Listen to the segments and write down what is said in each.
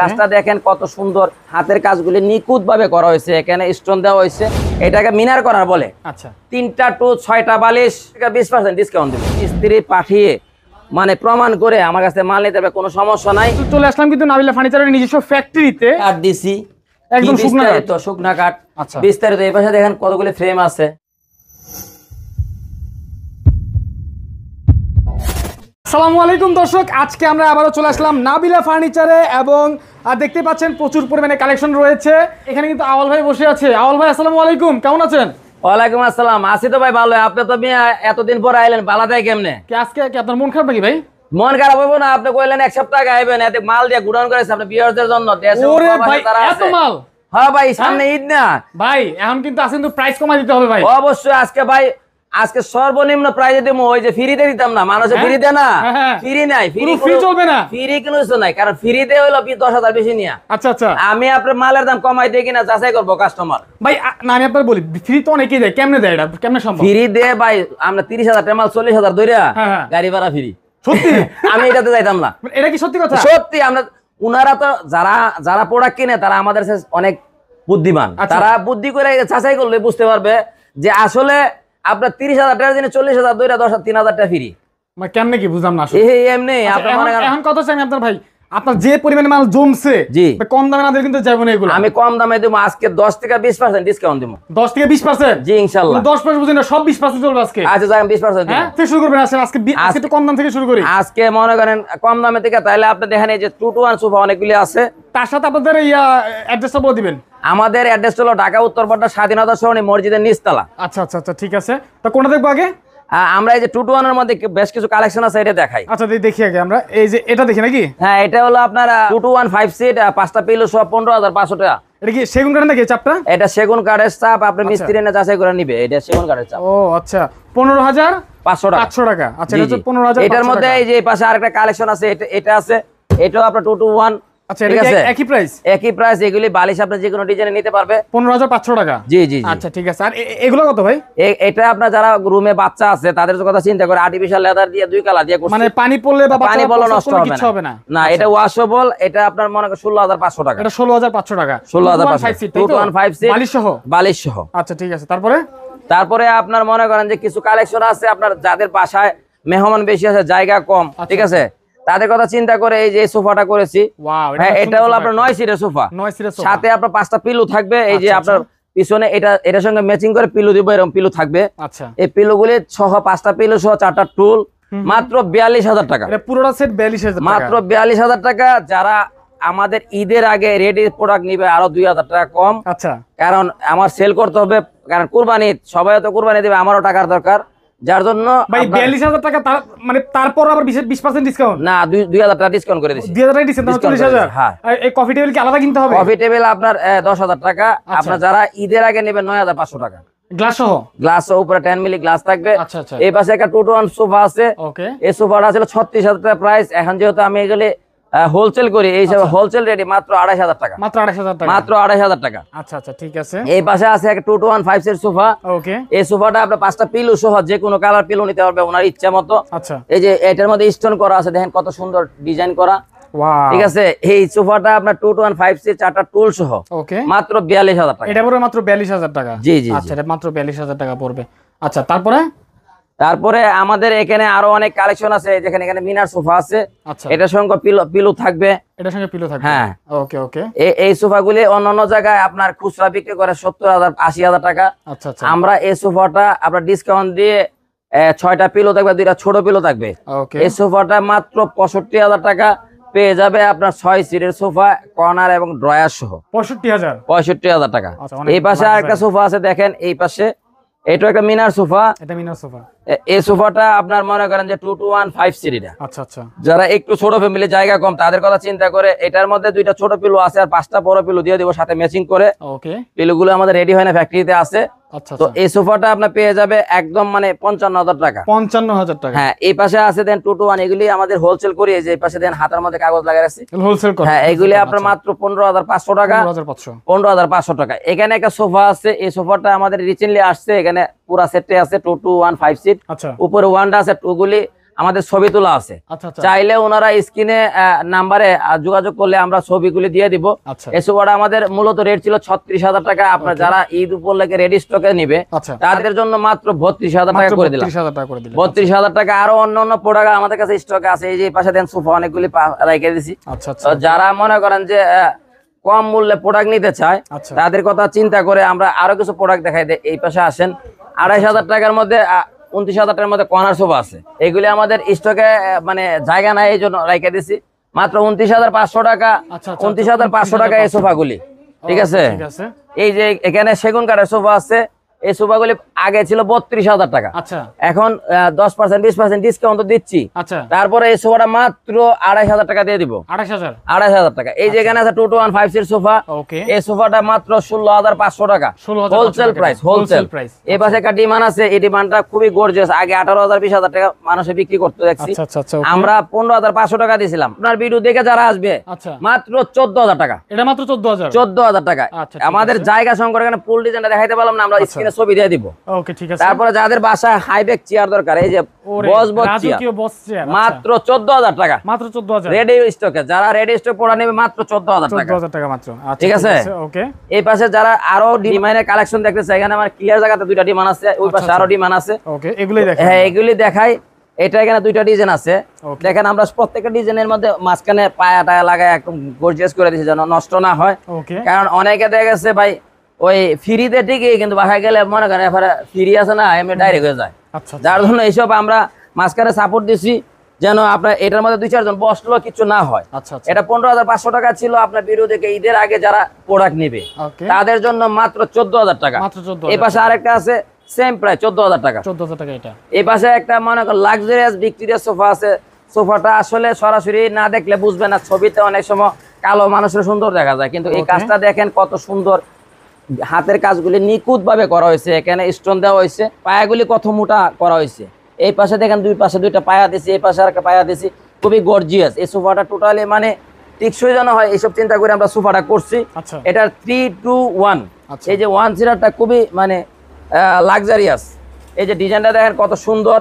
কাজটা দেখেন কত সুন্দর হাতের কাজগুলি নিখুঁত ভাবে করা হয়েছে এখানে স্টোন দেওয়া হয়েছে এটাকে মিনার করার বলে আচ্ছা তিনটা টু ছয়টা বালিশ বিশ পার্সেন্ট ডিসকাউন্ট দেবে স্ত্রী পাঠিয়ে মানে প্রমাণ করে আমার কাছে মাল নিতে হবে কোনো সমস্যা নাই চলে আসলাম কিন্তু নাবিলা ফার্নিচারের নিজস্ব ফ্যাক্টরিতে আর দিছি একদম শুকনা কাঠ আচ্ছা। বিস্তারিত এই পাশে দেখেন কতগুলি ফ্রেম আছে সালামু আলাইকুম দর্শক আজকে আমরা আবারও চলে আসলাম নাবিলা ফার্নিচারে এবং দেখতে পাচ্ছেন প্রচুর পরিমাণে কালেকশন রয়েছে এখানে কিন্তু আওয়াল ভাই বসে আছে আওয়াল ভাই আসসালামু আলাইকুম কেমন আছেন ওয়ালাইকুম আসসালাম আসি তো ভাই ভালো আপনি তো এতদিন পর আইলেন বালা দেয় কেমনে আজকে আপনার মন খারাপ নাকি ভাই মন খারাপ হইব না আপনি কইলেন এক সপ্তাহ আগে আইবেন এতে মাল দিয়ে গুডাউন করেছে আপনি বিয়ারদের জন্য এত মাল হ্যাঁ ভাই সামনে হ্যাঁ? ঈদ না ভাই এখন কিন্তু আসেন তো প্রাইস কমাই দিতে হবে ভাই অবশ্যই আজকে ভাই আজকে সর্বনিম্ন প্রাইজে দেবো ওই যে ফ্রিতে দিতাম না মানুষে ফ্রি হ্যাঁ। দে না ফ্রি হ্যাঁ, হ্যাঁ। নাই ফ্রি ফ্রি চলবে না ফ্রি কোন কিছু নাই কারণ ফ্রি দে হলো দশ হাজার বেশি নিয়া আচ্ছা আচ্ছা আমি আপনার মালের দাম কমাই দিয়ে কিনা যাচাই করবো কাস্টমার ভাই না আমি আপনার বলি ফ্রি তো অনেকেই দেয় কেমনে দেয় এটা কেমনে সম্ভব ফ্রি দে ভাই আমরা তিরিশ হাজার মাল চল্লিশ হাজার দৈরা গাড়ি ভাড়া ফ্রি সত্যি আমি এটাতে যাইতাম না মানে এটা কি সত্যি কথা সত্যি আমরা উনারা তো যারা যারা প্রোডাক্ট কিনে তারা আমাদের অনেক বুদ্ধিমান আচ্ছা। তারা বুদ্ধি করে যাচাই করলে বুঝতে পারবে যে আসলে আপনার তিরিশ হাজার টাকার জন্য চল্লিশ হাজার দুইটা দশ তিন হাজার টাকা ফ্রি কেমনে কি বুঝলাম না এমনি আচ্ছা, এখন কথা চাই আপনার ভাই আপনার যে পরিমাণে মাল জমছে কম দামে না কিন্তু যাবো না এগুলো আমি কম দামে দেবো আজকে দশ থেকে বিশ পার্সেন্ট ডিসকাউন্ট দিবো দশ থেকে বিশ পার্সেন্ট জি ইনশাল্লাহ দশ পার্সেন্ট বুঝি না সব বিশ পার্সেন্ট চলবে আজকে আচ্ছা যাই বিশ পার্সেন্ট হ্যাঁ শুরু করবেন আসেন আজকে আজকে তো কম দাম থেকে শুরু করি আজকে মনে করেন কম দামে থেকে তাহলে আপনি দেখেন এই যে টু টু ওয়ান সোফা অনেকগুলি আছে তার সাথে আপনাদের ইয়া অ্যাড্রেসটা বলে দিবেন আমাদের অ্যাড্রেস হলো ঢাকা উত্তরপাড়া স্বাধীনতা সরণি মসজিদের নিস্তলা আচ্ছা আচ্ছা আচ্ছা ঠিক আছে তো কোনটা দেখবো আগে হ্যাঁ, আমরা এই যে টু টু ওয়ানের মধ্যে বেশ কিছু কালেকশন আছে এটা দেখাই আচ্ছা দেখি আগে আমরা এই যে এটা দেখি নাকি হ্যাঁ এটা হলো আপনার two two one five seat পাঁচটা পিলো সব পনেরো হাজার পাঁচশো টাকা সেগুন কাঠের নাকি চাপটা এটা সেগুন কাঠের চাপ আচ্ছা। মিস্ত্রি না করে নিবে এটা সেগুন কাঠের চাপ আচ্ছা পনেরো হাজার পাঁচশো টাকা আচ্ছা, পনেরো হাজার এটার মধ্যে এই যে পাশে আরেকটা কালেকশন আছে এটা আছে এটাও আপনার টু টু ওয়ান টাকা এটা টাকা বালিশ আচ্ছা ঠিক আছে তারপরে তারপরে আপনার মনে করেন যে কিছু কালেকশন আছে আপনার যাদের বাসায় মেহমান বেশি আছে জায়গা কম আচ্ছা, ঠিক আছে আচ্ছা। তাদের কথা চিন্তা করে এই যে সোফাটা করেছি এটা হ্যাঁ, হলো আপনার নয় সিটের সোফা নয় সিটের সাথে আপনার পাঁচটা পিলো থাকবে এই যে আচ্ছা, আচ্ছা। আপনার পিছনে এটা এটার সঙ্গে ম্যাচিং করে পিলো দিব এরকম পিলু থাকবে আচ্ছা এই পিলু গুলি সহ পাঁচটা পিলো সহ চারটা টুল মাত্র বিয়াল্লিশ হাজার টাকা পুরোটা সেট বিয়াল্লিশ হাজার মাত্র বিয়াল্লিশ হাজার টাকা যারা আমাদের ঈদের আগে রেডি প্রোডাক্ট নিবে আরো দুই হাজার টাকা কম আচ্ছা কারণ আমার সেল করতে হবে কারণ কুরবানি সবাই তো কুরবানি দেবে আমারও টাকার দরকার যার জন্য ভাই 42000 টাকা তার মানে তারপর আবার 20% ডিসকাউন্ট না 2000 টাকা ডিসকাউন্ট করে 2000 টাকা ডিসকাউন্ট 40000 হ্যাঁ এই কফি টেবিল কি আলাদা কিনতে হবে কফি টেবিল আপনার 10000 টাকা আচ্ছা। আপনার যারা ঈদের আগে নেবেন 9500 টাকা গ্লাস সহ গ্লাস উপরে 10 মিলি গ্লাস থাকবে আচ্ছা, আচ্ছা। এই পাশে একটা 2 টু সোফা আছে ওকে এই সোফাটা ছিল 36000 টাকা প্রাইস এখন যেহেতু আমি এগুলো হোলসেল করি এই হোলসেল রেটে আচ্ছা। মাত্র আড়াইশ হাজার টাকা মাত্র আড়াইশ হাজার টাকা মাত্র আড়াইশ হাজার টাকা আচ্ছা আচ্ছা ঠিক আছে এই পাশে আছে একটা two one five set sofa okay এই সোফাটা আপনার পাঁচটা পিলো সহ যে কোনো কালার পিলো নিতে পারবে ওনার ইচ্ছা মতো আচ্ছা এই যে এটার মধ্যে স্টোন করা আছে দেখেন কত সুন্দর ডিজাইন করা ঠিক আছে এই সোফাটা আপনার টু টু ওয়ান ফাইভ সি চারটা টুল সহ ওকে মাত্র বিয়াল্লিশ হাজার টাকা এটা পড়বে মাত্র বিয়াল্লিশ হাজার টাকা জি জি আচ্ছা এটা মাত্র বিয়াল্লিশ হাজার টাকা পড়বে আচ্ছা তারপরে তারপরে আমাদের এখানে আরো অনেক কালেকশন আছে যেখানে এখানে মিনার সোফা আছে আচ্ছা। এটার সঙ্গে পিলো থাকবে এটার সঙ্গে পিলো থাকবে হ্যাঁ ওকে ওকে এই সোফাগুলি অন্যান্য জায়গায় আপনার খুচরা বিক্রি করে সত্তর হাজার আশি হাজার টাকা আচ্ছা, আচ্ছা। আমরা এই সোফাটা আপনার ডিসকাউন্ট দিয়ে ছয়টা পিলো থাকবে দুইটা ছোট পিলো থাকবে এই সোফাটা মাত্র পঁয়ষট্টি হাজার টাকা পেয়ে যাবে আপনার ছয় সিটের সোফা কর্নার এবং ড্রয়ার সহ পঁয়ষট্টি হাজার পঁয়ষট্টি হাজার টাকা এই পাশে আরেকটা সোফা আছে দেখেন এই পাশে এটা একটা মিনার সোফা এটা মিনার সোফা এই সোফাটা আপনার মনে করেন যে টু টু ওয়ান ফাইভ সিরিজটা আচ্ছা আচ্ছা যারা একটু ছোট ফ্যামিলি জায়গা কম তাদের কথা চিন্তা করে এটার মধ্যে দুইটা ছোট পিলো আছে আর পাঁচটা বড় পিলো দিয়ে দেব সাথে ম্যাচিং করে ওকে পিলোগুলো আমাদের রেডি হয় না ফ্যাক্টরিতে আছে আচ্ছা, তো আচ্ছা। এই সোফাটা আপনার পেয়ে যাবে একদম মানে পঞ্চান্ন হাজার টাকা পঞ্চান্ন হাজার টাকা হ্যাঁ এই পাশে আছে দেন টোটো এগুলি আমাদের হোলসেল করি যে এই পাশে দেন হাতের মধ্যে কাগজ লাগা আছে হোলসেল হ্যাঁ এগুলি আচ্ছা, আপনার মাত্র পনেরো হাজার পাঁচশো টাকা পনেরো হাজার পাঁচশো টাকা এখানে একটা সোফা আছে এই সোফাটা আমাদের রিসেন্টলি আসছে এখানে পুরা সেটে আছে টোটো ওয়ান ফাইভ সিট উপরে ওয়ানটা আছে টুগুলি আমাদের ছবি তোলা আছে আচ্ছা, আচ্ছা। চাইলে ওনারা স্ক্রিনে নাম্বারে যোগাযোগ করলে আমরা ছবিগুলি দিয়ে দিব আচ্ছা। এসওয়াটা আমাদের মূলত রেট ছিল ছত্রিশ হাজার টাকা আপনার যারা ঈদ উপলক্ষে রেডি স্টকে নিবে তাদের জন্য মাত্র বত্রিশ হাজার টাকা করে দিলাম বত্রিশ হাজার টাকা আরো অন্য অন্য প্রোডাক্ট আমাদের কাছে স্টকে আছে এই যে পাশে দেন সোফা অনেকগুলি রেখে দিছি যারা মনে করেন যে কম মূল্যে প্রোডাক্ট নিতে চায় তাদের কথা চিন্তা করে আমরা আরো কিছু প্রোডাক্ট দেখাই দেয় এই পাশে আসেন আড়াইশ হাজার টাকার মধ্যে উনত্রিশ হাজার টাকার মধ্যে কর্নার সোফা আছে এগুলি আমাদের স্টকে মানে জায়গা নাই এই জন্য রাইখে দিছি মাত্র উনত্রিশ হাজার পাঁচশো টাকা আচ্ছা, আচ্ছা, আচ্ছা, উনত্রিশ হাজার পাঁচশো টাকা এই সোফাগুলি ঠিক আছে এই যে এখানে সেগুন কাঠের সোফা আছে এই সোফাগুলি আগে ছিল বত্রিশ হাজার টাকা আচ্ছা। এখন দশ পার্সেন্ট বিশ পার্সেন্ট ডিসকাউন্ট দিচ্ছি আচ্ছা। তারপরে এই সোফাটা মাত্র আড়াইশ হাজার টাকা দিয়ে দিব আড়াইশ হাজার টাকা এই যেখানে আচ্ছা। আছে টু টু ওয়ান ফাইভ সির সোফা এই সোফাটা মাত্র ষোলো হাজার পাঁচশো টাকা হোলসেল প্রাইস হোলসেল প্রাইস এই পাশে একটা ডিমান্ড আছে এই ডিমান্ডটা খুবই গর্জিয়াস আগে আঠারো হাজার বিশ হাজার টাকা মানুষে বিক্রি করতে দেখছি আমরা পনেরো হাজার পাঁচশো টাকা দিয়েছিলাম আপনার ভিডিও দেখে যারা আসবে মাত্র চোদ্দ হাজার টাকা এটা মাত্র চোদ্দ হাজার চোদ্দ হাজার টাকা আমাদের জায়গা সংকট এখানে পুল ডিজাইনটা দেখাইতে পারলাম না আমরা স্ক্রিনে ছবি দিয়ে দিব ওকে ঠিক আছে তারপরে যাদের বাসা হাই ব্যাক চেয়ার দরকার এই যে বস বস চেয়ার মাত্র 14000 টাকা মাত্র 14000 রেডি স্টকে যারা রেডি স্টক পড়া নেবে মাত্র 14000 টাকা 14000 টাকা মাত্র আচ্ছা, ঠিক আছে ওকে এই পাশে যারা আরো ডিমাইনের কালেকশন দেখতে চায় এখানে আমার ক্লিয়ার জায়গাতে দুইটা ডিমান আছে ওই আচ্ছা, পাশে আচ্ছা। আরো ডিমান আছে ওকে এগুলাই দেখাই হ্যাঁ এগুলাই দেখাই এটা এখানে দুইটা ডিজাইন আছে দেখেন আমরা প্রত্যেকটা ডিজাইনের মধ্যে মাঝখানে পায়াটা লাগায় একদম গর্জিয়াস করে দিয়েছি যেন নষ্ট না হয় কারণ অনেকে দেখেছে ভাই ওই ফ্রিতে ঠিকই কিন্তু বাসায় গেলে মনে করেন এবারে ফ্রি আছে না এমনি ডাইরেক্ট হয়ে যায় আচ্ছা, আচ্ছা। যার জন্য এইসব আমরা মাঝখানে সাপোর্ট দিচ্ছি যেন আপনার এটার মধ্যে দুই চারজন বসলো কিছু না হয় আচ্ছা, এটা পনেরো হাজার পাঁচশো টাকা ছিল আপনার বিরুদ্ধে ঈদের আগে যারা প্রোডাক্ট নিবে তাদের জন্য মাত্র চোদ্দ হাজার টাকা এই পাশে আরেকটা আছে সেম প্রায় চোদ্দ হাজার টাকা চোদ্দ হাজার টাকা এটা এই পাশে একটা মনে করেন লাক্সারিয়াস ভিক্টোরিয়া সোফা আছে সোফাটা আসলে সরাসরি না দেখলে বুঝবে না ছবিতে অনেক সময় কালো মানুষের সুন্দর দেখা যায় কিন্তু এই কাজটা দেখেন কত সুন্দর হাতের কাজগুলি নিখুঁতভাবে করা হয়েছে এখানে স্টোন দেওয়া হয়েছে পায়াগুলি কত মোটা করা হয়েছে এই পাশে দেখেন দুই পাশে দুইটা পায়া দিছি এই পাশে আর একটা পায়া দিছি খুবই গর্জিয়াস এই সোফাটা টোটালি মানে টিকসই যেন হয় এইসব চিন্তা করে আমরা সোফাটা করছি আচ্ছা। এটার থ্রি টু ওয়ান এই যে ওয়ান সিটারটা খুবই মানে লাক্সারিয়াস এই যে ডিজাইনটা দেখেন কত সুন্দর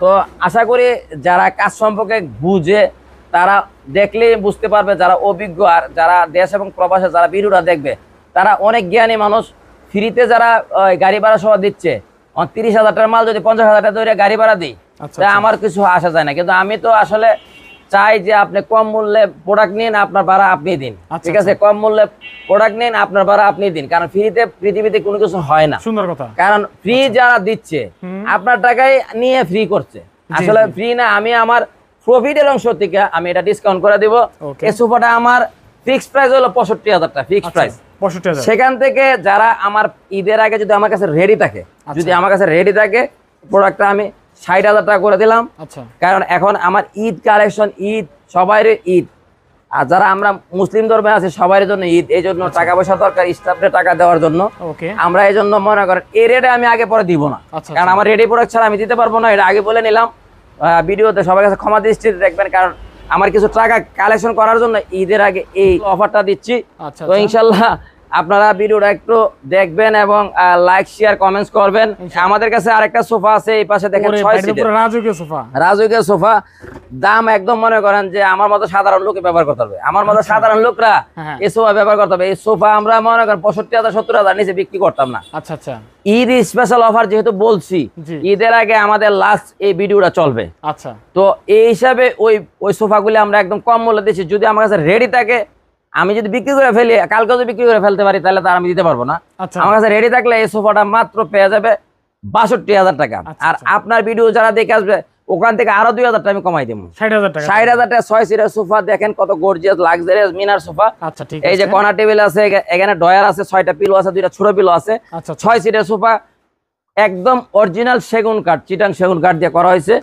তো আশা করি যারা কাজ সম্পর্কে বুঝে তারা দেখলে বুঝতে পারবে যারা অভিজ্ঞ আর যারা দেশ এবং প্রবাসে যারা বীরুরা দেখবে তারা অনেক জ্ঞানী মানুষ ফ্রিতে যারা গাড়ি ভাড়া সহ দিচ্ছে তিরিশ হাজার টাকার মাল যদি পঞ্চাশ হাজার টাকা ধরে গাড়ি ভাড়া দিই আচ্ছা, তা আচ্ছা। আমার কিছু আসা যায় না কিন্তু আমি তো আসলে চাই যে আপনি কম মূল্যে প্রোডাক্ট নিন আপনার ভাড়া আপনি দিন আচ্ছা, ঠিক আছে কম মূল্যে প্রোডাক্ট নিন আপনার ভাড়া আপনি দিন কারণ ফ্রিতে পৃথিবীতে কোনো কিছু হয় না সুন্দর কথা কারণ ফ্রি যারা দিচ্ছে আপনার টাকাই নিয়ে ফ্রি করছে আসলে ফ্রি না আমি আমার প্রফিটের অংশ থেকে আমি এটা ডিসকাউন্ট করে দিব এ সোফাটা আমার ফিক্সড প্রাইস হলো পঁয়ষট্টি হাজার টাকা ফিক্সড প্রাইস সেখান থেকে যারা আমার ঈদের আগে যদি আমার কাছে রেডি থাকে আচ্ছা। যদি আমার কাছে রেডি থাকে প্রোডাক্টটা আমি ষাট হাজার টাকা করে দিলাম আচ্ছা। কারণ এখন আমার ঈদ কালেকশন ঈদ সবাই ঈদ আর যারা আমরা মুসলিম ধর্মে আছে সবার জন্য ঈদ এই জন্য আচ্ছা। টাকা পয়সা দরকার স্টাফে টাকা দেওয়ার জন্য আমরা এই জন্য মনে করেন এই রেটে আমি আগে পরে দিব না কারণ আমার রেডি প্রোডাক্ট ছাড়া আমি দিতে পারবো না এটা আগে বলে নিলাম ভিডিওতে সবার কাছে ক্ষমা দৃষ্টি দেখবেন কারণ আমার কিছু টাকা কালেকশন করার জন্য ঈদের আগে এই অফারটা দিচ্ছি তো ইনশাল্লাহ আপনারা ভিডিওটা একটু দেখবেন এবং লাইক শেয়ার কমেন্টস করবেন আমাদের কাছে আরেকটা সোফা আছে এই পাশে দেখেন রাজকীয় সোফা রাজকীয় সোফা দাম একদম মনে করেন যে আমার মতো সাধারণ লোকে ব্যবহার করতে হবে আমার মতো আচ্ছা। সাধারণ লোকরা হ্যাঁ। এই সোফা ব্যবহার করতে হবে এই সোফা আমরা মনে করেন পঁয়ষট্টি হাজার সত্তর হাজার নিচে বিক্রি করতাম না আচ্ছা আচ্ছা ঈদ স্পেশাল অফার যেহেতু বলছি ঈদের আগে আমাদের লাস্ট এই ভিডিওটা চলবে আচ্ছা তো এই হিসাবে ওই ওই সোফাগুলি আমরা একদম কম মূল্যে দিচ্ছি যদি আমার কাছে রেডি থাকে আমি যদি বিক্রি করে ফেলি কালকে যদি বিক্রি করে ফেলতে পারি তাহলে তার আমি দিতে পারবো না আচ্ছা। আমার কাছে রেডি থাকলে এই সোফাটা মাত্র পেয়ে যাবে বাষট্টি হাজার টাকা আচ্ছা, আর আচ্ছা। আপনার ভিডিও যারা দেখে আসবে ওখান থেকে আরো দুই হাজার টাকা আমি কমাই দেবো ষাট হাজার টাকা ষাট হাজার টাকা ছয় সিটের সোফা দেখেন কত গর্জিয়াস লাক্সারিয়াস মিনার সোফা আচ্ছা ঠিক এই যে কনা টেবিল আছে এখানে ডয়ার আছে ছয়টা পিলো আছে দুইটা ছোট পিলো আছে ছয় সিটের সোফা একদম অরিজিনাল সেগুন কাঠ চিটাং সেগুন কাঠ দিয়ে করা হয়েছে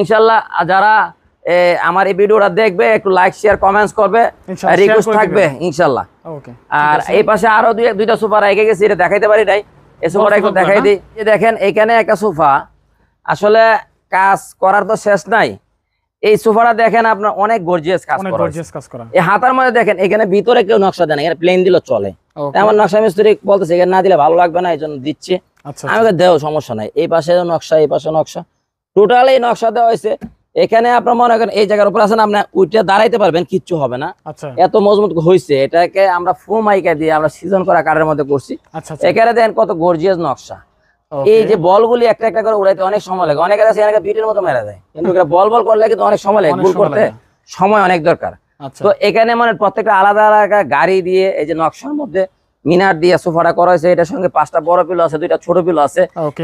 ইনশাল্লাহ যারা আমার এই ভিডিওটা দেখবে একটু লাইক শেয়ার কমেন্টস করবে রিকোয়েস্ট থাকবে ইনশাল্লাহ আর এই পাশে আরো দুইটা সোফা রেখে গেছি এটা দেখাইতে পারি নাই এই সোফাটা একটু দেখাই দিই যে দেখেন এখানে একটা সোফা আসলে কাজ করার তো শেষ নাই এই সোফাটা দেখেন আপনার অনেক গর্জিয়াস কাজ করা এই হাতার মধ্যে দেখেন এখানে ভিতরে কেউ নকশা দেন এখানে প্লেন দিলে চলে আমার নকশা মিস্ত্রি বলতেছে এখানে না দিলে ভালো লাগবে না এই জন্য দিচ্ছে আচ্ছা, আচ্ছা। আমাকে দেও সমস্যা নাই এই পাশে নকশা এই পাশে নকশা টোটাল এই নকশা দেওয়া হয়েছে এখানে আপনার মনে করেন এই জায়গার উপরে আছেন আপনি উঠে দাঁড়াইতে পারবেন কিচ্ছু হবে না আচ্ছা। এত মজবুত হয়েছে এটাকে আমরা ফোমাইকা দিয়ে আমরা সিজন করা কারের মধ্যে করছি আচ্ছা, আচ্ছা। এখানে দেখেন কত গর্জিয়াস নকশা এই যে বলগুলি একটা একটা করে উড়াইতে অনেক সময় লাগে অনেকের আছে এনাকে বিটের মতো মেরা যায় কিন্তু বল বল করলে কিন্তু অনেক সময় লাগে ভুল করতে সময় অনেক দরকার তো এখানে মানে প্রত্যেকটা আলাদা আলাদা গাড়ি দিয়ে এই যে নকশার মধ্যে মিনার দিয়ে সোফাটা করা হয়েছে এটার সঙ্গে পাঁচটা বড় পিলো আছে দুইটা ছোট পিলো আছে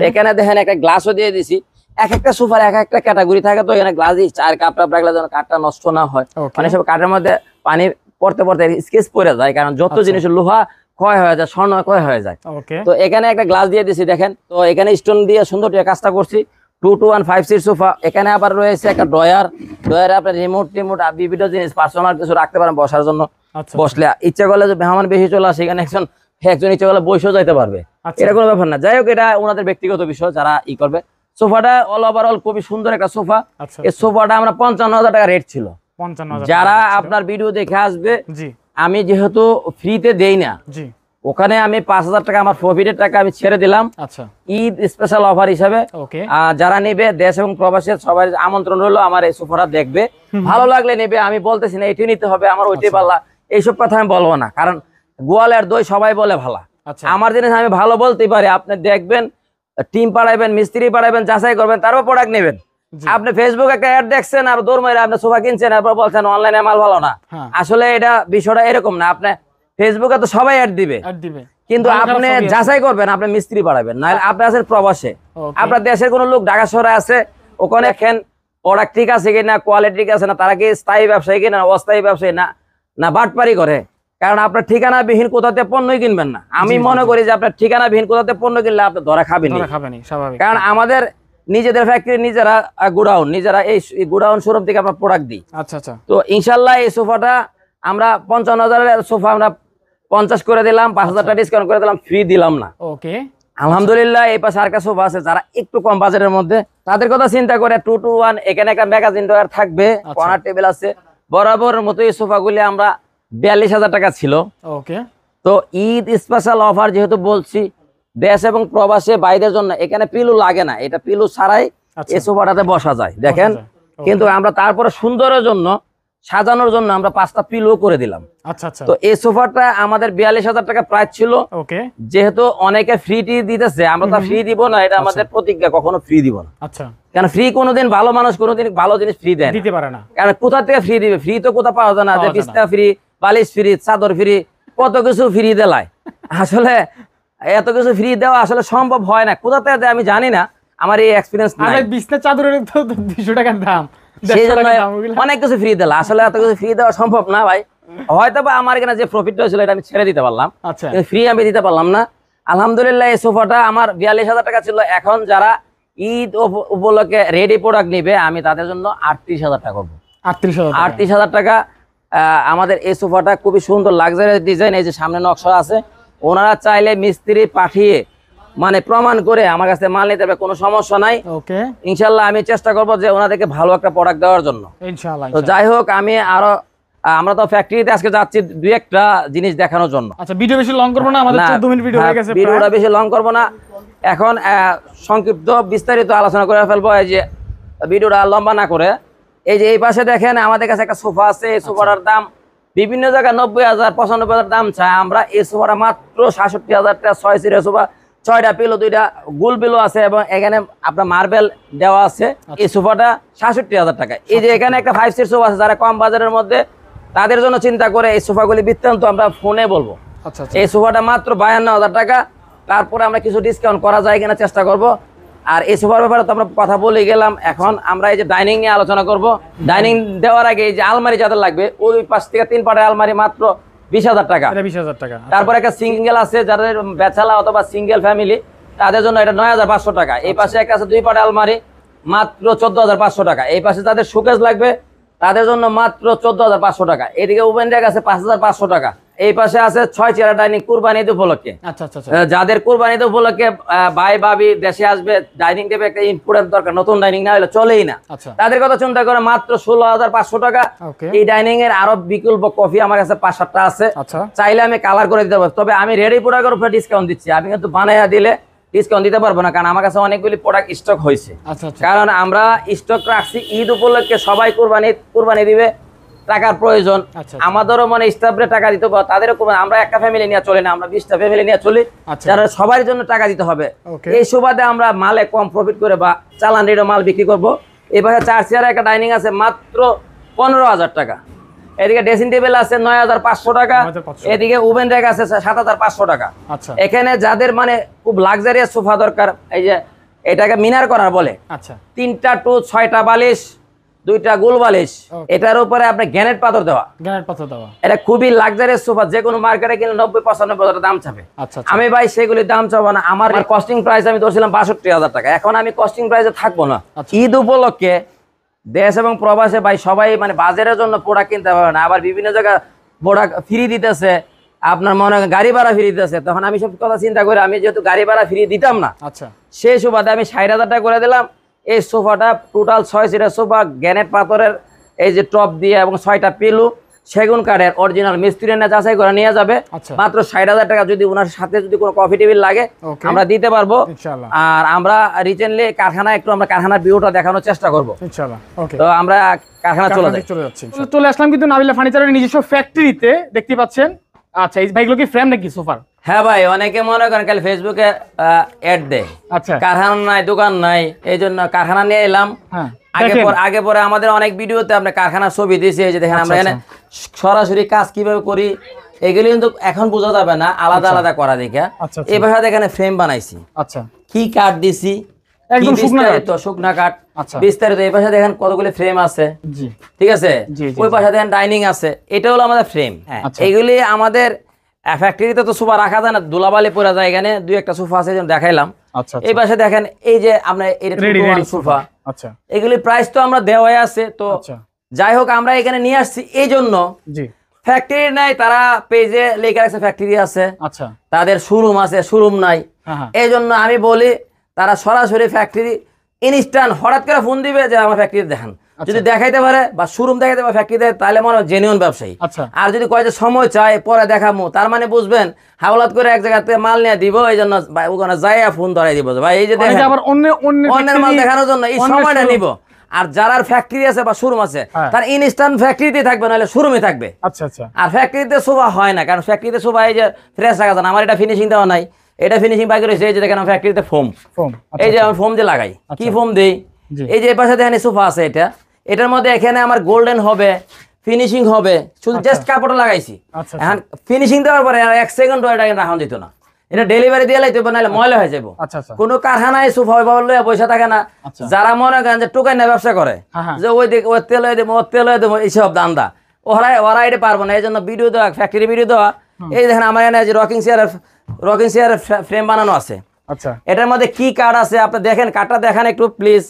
এখানে দেখেন একটা গ্লাসও দিয়ে দিছি এক একটা সোফার এক একটা ক্যাটাগরি থাকে তো এখানে গ্লাস চার কাপ টাপ রাখলে যেন কাঠটা নষ্ট না হয় মানে সব কাঠের মধ্যে পানি পড়তে পড়তে স্কেচ পরে যায় কারণ যত আচ্ছা। জিনিস লোহা ক্ষয় হয়ে যায় স্বর্ণ ক্ষয় হয়ে যায় তো এখানে একটা গ্লাস দিয়ে দিছি দেখেন তো এখানে স্টোন দিয়ে সুন্দর কাজটা করছি two two one five seat sofa এখানে আবার রয়েছে একটা ড্রয়ার ড্রয়ারে আপনি রিমোট টিমোট বিভিন্ন জিনিস পার্সোনাল কিছু রাখতে পারেন বসার জন্য আচ্ছা। বসলে ইচ্ছা করলে যে মেহমান বেশি চলে আসে এখানে একজন একজন ইচ্ছা করলে বসেও যাইতে পারবে আচ্ছা। এটা কোনো ব্যাপার না যাই হোক এটা ওনাদের ব্যক্তিগত বিষয় যারা ই করবে সোফাটা অল ওভারঅল খুবই সুন্দর একটা সোফা আচ্ছা, এই আচ্ছা। সোফাটা আমরা পঞ্চান্ন হাজার টাকা রেট ছিল যারা আপনার ভিডিও দেখে আসবে আমি যেহেতু ফ্রিতে দেই না ওখানে আমি পাঁচ হাজার টাকা আমার প্রফিটের টাকা আমি ছেড়ে দিলাম আচ্ছা। ঈদ স্পেশাল অফার হিসাবে যারা নেবে দেশ এবং প্রবাসের সবাই আমন্ত্রণ রইলো আমার এই সোফাটা দেখবে ভালো লাগলে নেবে আমি বলতেছি না এটি নিতে হবে আমার ওইটাই পাল্লা এইসব কথা আমি বলবো না কারণ গোয়ালের দই সবাই বলে ভালা আমার জিনিস আমি ভালো বলতে পারি আপনি দেখবেন টিম পাড়াইবেন মিস্ত্রি পাড়াইবেন যাচাই করবেন তারপর প্রোডাক্ট নেবেন আপনি ফেসবুক একটা অ্যাড দেখছেন আর দৌড় মারে আপনি সোফা কিনছেন এরপর বলছেন অনলাইনে মাল ভালো না হ্যাঁ। আসলে এটা বিষয়টা এরকম না আপনি ফেসবুকে তো সবাই অ্যাড দিবে কিন্তু আপনি যাচাই করবেন আপনি মিস্ত্রি পাড়াবেন না আপনি আছেন প্রবাসে আপনার দেশের কোনো লোক ঢাকা শহরে আছে ওখানে খেন প্রোডাক্ট ঠিক আছে কিনা কোয়ালিটি ঠিক আছে না তারা কি স্থায়ী ব্যবসায়ী কিনা অস্থায়ী ব্যবসায়ী না না বাটপারি করে কারণ আপনার ঠিকানা বিহীন কোথাতে পণ্যই কিনবেন না আমি মনে করি যে আপনার ঠিকানা বিহীন কোথাতে পণ্য কিনলে আপনি ধরা খাবেন কারণ আমাদের নিজেদের ফ্যাক্টরি নিজেরা গুডাউন নিজেরা এই গুডাউন শোরুম থেকে আমরা প্রোডাক্ট দিই আচ্ছা আচ্ছা তো ইনশাল্লাহ এই সোফাটা আমরা পঞ্চান্ন হাজারের সোফা আমরা পঞ্চাশ করে দিলাম পাঁচ হাজার টাকা ডিসকাউন্ট আচ্ছা। করে দিলাম ফ্রি দিলাম না ওকে আলহামদুলিল্লাহ এই পাশে আর সোফা আছে যারা একটু কম বাজেটের মধ্যে তাদের কথা চিন্তা করে টু টু ওয়ান এখানে একটা ম্যাগাজিন ডয়ার থাকবে কর্নার আচ্ছা। টেবিল আছে বরাবর মতো এই সোফাগুলি আমরা বিয়াল্লিশ হাজার টাকা ছিল ওকে তো ঈদ স্পেশাল অফার যেহেতু বলছি দেশ এবং প্রবাসে বাইরের জন্য এখানে পিলু লাগে না এটা পিলু ছাড়াই আচ্ছা। এই সোফাটাতে বসা যায় দেখেন কিন্তু আমরা তারপরে সুন্দরের জন্য সাজানোর জন্য আমরা পাঁচটা পিলো করে দিলাম আচ্ছা, আচ্ছা। তো এই সোফাটা আমাদের বিয়াল্লিশ হাজার টাকা প্রাইস ছিল যেহেতু অনেকে ফ্রি টি দিতেছে আমরা তা ফ্রি দিব না এটা আমাদের প্রতিজ্ঞা কখনো ফ্রি দিব না আচ্ছা কেন ফ্রি কোনোদিন ভালো মানুষ কোনোদিন ভালো জিনিস ফ্রি দেয় না কারণ কোথা থেকে ফ্রি দিবে ফ্রি তো কোথাও পাওয়া যায় না যে পিস্তা ফ্রি বালিশ ফ্রি চাদর ফ্রি কত কিছু ফ্রি দেলায় আসলে এত কিছু ফ্রি দেওয়া আসলে সম্ভব হয় না কোথাতে আমি জানি না আমার এই এক্সপিরিয়েন্স বিছনা চাদরের তো দুশো টাকার দাম সেই জন্য অনেক কিছু ফ্রি দিলাম আসলে এত কিছু ফ্রি দেওয়া সম্ভব না ভাই হয়তো বা আমার এখানে যে প্রফিটটা হয়েছিল এটা আমি ছেড়ে দিতে পারলাম আচ্ছা ফ্রি আমি দিতে পারলাম না আলহামদুলিল্লাহ এই সোফাটা আমার বিয়াল্লিশ হাজার টাকা ছিল এখন যারা ঈদ উপলক্ষে রেডি প্রোডাক্ট নিবে আমি তাদের জন্য আটত্রিশ হাজার টাকা করবো আটত্রিশ হাজার টাকা আমাদের এই সোফাটা খুবই সুন্দর লাক্সারিয়াস ডিজাইন এই যে সামনে নকশা আছে ওনারা চাইলে মিস্ত্রি পাঠিয়ে মানে প্রমাণ করে আমার কাছে মাল নিতে কোনো সমস্যা নাই ওকে ইনশাল্লাহ আমি চেষ্টা করব যে ওনাদেরকে ভালো একটা প্রোডাক্ট দেওয়ার জন্য ইনশাআল্লাহ তো যাই হোক আমি আরো আমরা তো ফ্যাক্টরিতে আজকে যাচ্ছি দুই একটা জিনিস দেখানোর জন্য আচ্ছা ভিডিও বেশি লং করব না আমাদের 14 মিনিট ভিডিও হ্যাঁ, হয়ে গেছে ভিডিওটা বেশি লং করব না এখন সংক্ষিপ্ত বিস্তারিত আলোচনা করে ফেলবো এই যে ভিডিওটা লম্বা না করে এই যে এই পাশে দেখেন আমাদের কাছে একটা সোফা আছে এই আচ্ছা। সোফাটার দাম বিভিন্ন জায়গায় নব্বই হাজার পঁচানব্বই হাজার দাম চায় আমরা এই সোফাটা মাত্র সাতষট্টি হাজার টাকা ছয় সিরিয়া সোফা ছয়টা পিলো দুইটা গুল পিলো আছে এবং এখানে আপনার মার্বেল দেওয়া আছে আচ্ছা। এই সোফাটা সাতষট্টি হাজার টাকা এই যে এখানে একটা ফাইভ সিট সোফা আছে যারা কম বাজারের মধ্যে তাদের জন্য চিন্তা করে এই সোফাগুলি বৃত্তান্ত আমরা ফোনে বলবো আচ্ছা, এই সোফাটা মাত্র বায়ান্ন হাজার টাকা তারপরে আমরা কিছু ডিসকাউন্ট করা যায় কিনা চেষ্টা করব আর এই সোফার ব্যাপারে তো আমরা কথা বলে গেলাম এখন আমরা এই যে ডাইনিং নিয়ে আলোচনা করব ডাইনিং দেওয়ার আগে এই যে আলমারি যাদের লাগবে ওই পাঁচ থেকে তিন পাটের আলমারি মাত্র বিশ হাজার টাকা বিশ হাজার টাকা আচ্ছা। তারপর একটা সিঙ্গেল আছে যাদের বেচালা অথবা সিঙ্গেল ফ্যামিলি তাদের জন্য এটা নয় হাজার পাঁচশো টাকা এই আচ্ছা। পাশে একটা আছে দুই পাট আলমারি মাত্র চোদ্দ হাজার পাঁচশো টাকা এই পাশে যাদের শোকেজ লাগবে তাদের জন্য মাত্র চোদ্দ হাজার পাঁচশো টাকা এদিকে ওভেন ডেক আছে পাঁচ হাজার পাঁচশো টাকা এই পাশে আছে ছয় চেরা ডাইনিং কুরবানি ঈদ উপলক্ষে আচ্ছা, আচ্ছা, আচ্ছা। যাদের কুরবানি ঈদ উপলক্ষে ভাই ভাবি দেশে আসবে ডাইনিং টেবিল একটা ইম্পর্টেন্ট দরকার নতুন ডাইনিং না হলে চলেই না তাদের কথা চিন্তা করে মাত্র ষোলো হাজার পাঁচশো টাকা এই ডাইনিং এর আরো বিকল্প কফি আমার কাছে পাঁচ সাতটা আছে চাইলে আমি কালার করে দিতে পারবো তবে আমি রেডি প্রোডাক্টের উপরে ডিসকাউন্ট দিচ্ছি আমি কিন্তু বানাইয়া দিলে ডিসকাউন্ট দিতে পারবো না কারণ আমার কাছে অনেকগুলি প্রোডাক্ট স্টক হয়েছে কারণ আমরা স্টক রাখছি ঈদ উপলক্ষে সবাই কোরবানি কোরবানি দিবে টাকার প্রয়োজন আচ্ছা, আচ্ছা। আমাদেরও মানে স্টাফরা টাকা দিতে হবে তাদেরও আমরা একটা ফ্যামিলি নিয়ে চলে না আমরা বিশটা ফ্যামিলি নিয়ে চলি আচ্ছা। যারা সবার জন্য টাকা দিতে হবে এই সুবাদে আমরা মালে কম প্রফিট করে বা চালান মাল বিক্রি করব এভাবে চার চেয়ারে একটা ডাইনিং আছে মাত্র পনেরো হাজার টাকা এদিকে ড্রেসিং টেবিল আছে নয় হাজার পাঁচশো টাকা এদিকে ওভেন র্যাক আছে সাত হাজার পাঁচশো টাকা এখানে যাদের মানে খুব লাক্সারিয়াস সোফা দরকার এই যে এটাকে মিনার করার বলে আচ্ছা তিনটা টু ছয়টা বালিশ দুইটা গোল বালিশ এটার উপরে আপনি গ্যানেট পাথর দেওয়া গ্যানেট পাথর দেওয়া এটা খুবই লাক্সারিয়াস সোফা যে কোনো মার্কেটে কিনলে নব্বই পঁচানব্বই হাজার দাম চাবে আচ্ছা, আচ্ছা। আমি ভাই সেগুলি দাম চাবো না আমার কস্টিং মানে প্রাইস আমি ধরছিলাম বাষট্টি হাজার টাকা এখন আমি কস্টিং প্রাইসে থাকবো না আচ্ছা। ঈদ উপলক্ষে দেশ এবং প্রবাসে ভাই সবাই মানে বাজারের জন্য প্রোডাক্ট কিনতে পারবে না আবার বিভিন্ন জায়গায় প্রোডাক্ট ফ্রি দিতেছে আপনার মনে হয় গাড়ি ভাড়া ফ্রি দিতেছে তখন আমি সব কথা চিন্তা করি আমি যেহেতু গাড়ি ভাড়া ফ্রি দিতাম না আচ্ছা সেই সুবাদে আমি ষাট হাজার টাকা করে দিলাম এই সোফাটা টোটাল ছয় সিটের সোফা গ্যানেট পাথরের এই যে টপ দিয়ে এবং ছয়টা পিলু সেগুন কাঠের অরিজিনাল মিস্ত্রি এনে যাচাই করে নিয়ে যাবে আচ্ছা। মাত্র ষাট হাজার টাকা যদি ওনার সাথে যদি কোনো কফি টেবিল লাগে আমরা দিতে পারবো আর আমরা রিসেন্টলি কারখানা একটু আমরা কারখানার ভিউটা দেখানোর চেষ্টা করবো তো আমরা কারখানা চলে যাচ্ছি চলে আসলাম কিন্তু নাবিলা ফার্নিচারের নিজস্ব ফ্যাক্টরিতে দেখতে পাচ্ছেন আচ্ছা এই ভাইগুলো কি ফ্রেম নাকি সোফার হ্যাঁ ভাই অনেকে মনে করেন কাল ফেসবুকে অ্যাড দেয় আচ্ছা কারখানা নাই দোকান নাই এই জন্য কারখানা নিয়ে এলাম হ্যাঁ, আগে পর আগে পরে আমাদের অনেক ভিডিওতে আমরা কারখানা ছবি দিয়েছি এই যে দেখেন আমরা আচ্ছা, এখানে আচ্ছা। সরাসরি কাজ কিভাবে করি এগুলি কিন্তু এখন বোঝা যাবে না আলাদা আচ্ছা। আলাদা করা দেখে এই ভাষাতে এখানে ফ্রেম বানাইছি আচ্ছা কি কাঠ দিছি বিস্তারিত শুকনা কাঠ বিস্তারিত এই দেখেন কতগুলি ফ্রেম আছে ঠিক আছে ওই পাশে দেখেন ডাইনিং আছে এটা হলো আমাদের ফ্রেম এগুলি আমাদের ফ্যাক্টরিতে তো সোফা রাখা যায় না দুলাবালি পড়া যায় এখানে দুই একটা সোফা আছে দেখাইলাম আচ্ছা, আচ্ছা। এই পাশে দেখেন এই যে আমরা সোফা আচ্ছা। এগুলি প্রাইস তো আমরা দেওয়া আছে তো যাই হোক আমরা এখানে নিয়ে আসছি এই জন্য ফ্যাক্টরি নাই তারা পেজে লেখা রাখছে ফ্যাক্টরি আছে তাদের শোরুম আছে শোরুম নাই হ্যাঁ, হ্যাঁ। এই জন্য আমি বলি তারা সরাসরি ফ্যাক্টরি ইনস্ট্যান্ট হঠাৎ করে ফোন দিবে যে আমার ফ্যাক্টরি দেখান আচ্ছা। যদি দেখাইতে পারে বা শোরুম দেখাইতে পারে ফ্যাক্টরি দেয় তাহলে মনে হয় জেনুইন ব্যবসায়ী আচ্ছা। আর যদি কয়েকটা সময় চাই পরে দেখাবো তার মানে বুঝবেন হাওলাত করে এক জায়গাতে মাল নিয়ে দিব এই জন্য ওখানে যাই ফোন ধরাই দিব ভাই এই যে অন্যের মাল দেখানোর জন্য এই সময়টা নিব আর যারা ফ্যাক্টরি আছে বা শোরুম আছে হ্যাঁ। তার ইনস্ট্যান্ট ফ্যাক্টরিতে থাকবে নাহলে শোরুমে থাকবে আচ্ছা আচ্ছা আর ফ্যাক্টরিতে শোভা হয় না কারণ ফ্যাক্টরিতে শোভা এই যে ফ্রেশ রাখা আমার এটা ফিনিশিং দেওয়া নাই এটা ফিনিশিং বাকি রয়েছে এই যে দেখেন ফ্যাক্টরিতে ফোম ফোম এই যে আচ্ছা। আমি ফোম যে লাগাই কি ফোম দিই এই যে পাশে দেখেন সোফা আছে এটা এটার মধ্যে এখানে আমার গোল্ডেন হবে ফিনিশিং হবে শুধু জাস্ট আচ্ছা। কাপড় লাগাইছি আচ্ছা, আচ্ছা। এখন ফিনিশিং দেওয়ার পরে আর এক সেকেন্ড এটা রাখা দিত না এটা ডেলিভারি দিয়ে লাইতে নাহলে ময়লা হয়ে যাবো কোনো কারখানায় সুফ হয় লয়ে পয়সা থাকে না যারা মনে করেন যে টোকাই না ব্যবসা করে হ্যাঁ, হ্যাঁ। যে ওই দিকে ওর তেল দেবো ওর তেল দেবো এইসব দান্দা ওরা ওরা এটা পারবো না এই জন্য ভিডিও দেওয়া ফ্যাক্টরি ভিডিও দেওয়া এই দেখেন আমার এখানে যে rocking chair rocking chair frame বানানো আছে আচ্ছা এটার মধ্যে কি কার্ড আছে আপনি দেখেন কার্ডটা দেখেন একটু প্লিজ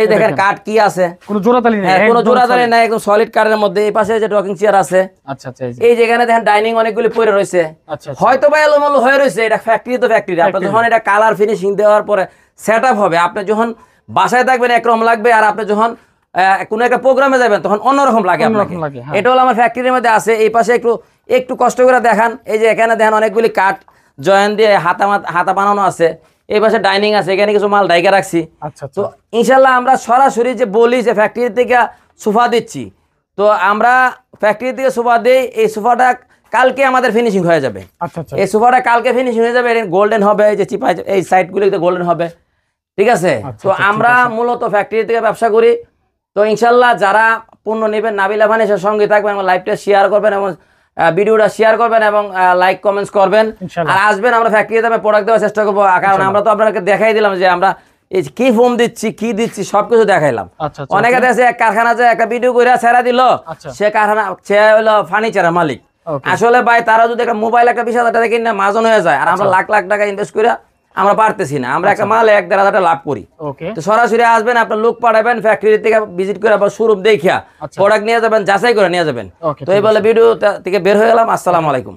এই দেখেন কাট কি আছে কোনো জোড়াতালি নাই হ্যাঁ, কোনো জোড়াতালি নাই একদম সলিড কারের মধ্যে এই পাশে যে ডকিং চেয়ার আছে আচ্ছা আচ্ছা এই যেখানে দেখেন ডাইনিং অনেকগুলো পড়ে রয়েছে আচ্ছা, আচ্ছা হয়তো বা এলোমেলো হয়ে রয়েছে এটা ফ্যাক্টরি তো ফ্যাক্টরি আপনি যখন এটা কালার ফিনিশিং দেওয়ার পরে সেটআপ হবে আপনি যখন বাসায় থাকবেন একরকম লাগবে আর আপনি যখন কোনো একটা প্রোগ্রামে যাবেন তখন অন্যরকম লাগে আপনাকে হ্যাঁ। এটা হলো আমার ফ্যাক্টরির মধ্যে আছে এই পাশে একটু একটু কষ্ট করে দেখান এই যে এখানে দেখেন অনেকগুলি কাঠ জয়েন দিয়ে হাতা হাতা বানানো আছে এই পাশে ডাইনিং আছে এখানে কিছু মাল ডাইকা রাখছি আচ্ছা, আচ্ছা। তো ইনশাল্লাহ আমরা সরাসরি যে বলি যে ফ্যাক্টরি থেকে সোফা দিচ্ছি তো আমরা ফ্যাক্টরি থেকে সোফা দিই এই সোফাটা কালকে আমাদের ফিনিশিং হয়ে যাবে আচ্ছা, এই সোফাটা কালকে ফিনিশিং হয়ে যাবে গোল্ডেন হবে যে চিপা এই সাইডগুলি গোল্ডেন হবে ঠিক আছে তো আমরা মূলত ফ্যাক্টরি থেকে ব্যবসা করি তো ইনশাল্লাহ যারা পণ্য নেবেন নাবিলা ভানেশের সঙ্গে থাকবেন আমার লাইভটা শেয়ার করবেন এবং ভিডিওটা শেয়ার করবেন এবং লাইক কমেন্টস করবেন আর আসবেন আমরা ফ্যাক্টরি দামে প্রোডাক্ট দেওয়ার চেষ্টা করবো কারণ আমরা তো আপনাকে দেখাই দিলাম যে আমরা কি ফোম দিচ্ছি কি দিচ্ছি সবকিছু দেখাইলাম আচ্ছা, আচ্ছা, আচ্ছা। অনেকে দেখছে এক কারখানা যে একটা ভিডিও করে ছেড়া দিল সে কারখানা সে হলো ফার্নিচারের মালিক আসলে ভাই তারা যদি একটা মোবাইল একটা বিশ হাজার টাকা কিনে মাজন হয়ে যায় আর আমরা লাখ লাখ টাকা ইনভেস্ট করে আমরা পারতেছি না আমরা একটা আচ্ছা। মালে এক দেড় হাজার লাভ করি তো সরাসরি আসবেন আপনার লোক পাঠাবেন ফ্যাক্টরি থেকে ভিজিট করে বা শোরুম দেখিয়া প্রোডাক্ট আচ্ছা। নিয়ে যাবেন যাচাই করে নিয়ে যাবেন তো এই বলে ভিডিও থেকে বের হয়ে গেলাম আসসালামু আলাইকুম